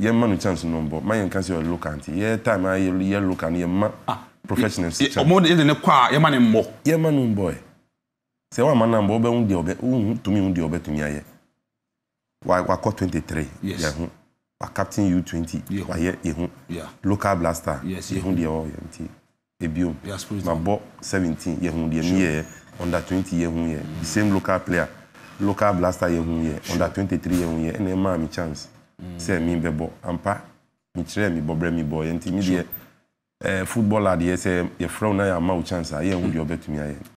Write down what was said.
yɛn ma no chance no bɔ ma yɛn ka sɛ yɛ local nti yɛ time a yɛ yɛ local no yɛn ma ah, professionals chance ɔmo de ne kɔ a yɛn ma ne mbɔ yɛn ma no mbɔ yɛ e. sɛ wɔn a ma na mbɔ ɔbɛn deɛ ɔbɛ ɔhun tumi hu deɛ ɔbɛtumi ayɛ wa wakɔ twenty three yɛ ho wa captain u twenty wa yɛ yɛ ho local blaster yɛ ho deɛ ɔyɛ nti ebiom ma bɔ seventeen yɛ ho deɛ mi yɛ under twenty yɛ ho yɛ the same local player local blaster yɛ ho yɛ under twenty three yɛ ho yɛ ɛna ɛma mi chance sɛ mi bɛbɔ ampa mekyerɛ mi bɔbrɛ mi bɔ yɛ nti mi deɛ ɛɛ football adeɛ sɛ yɛfrɛ wo na yɛ ama wo chance a yɛn ho deɛ ɔbɛtumi ayɛ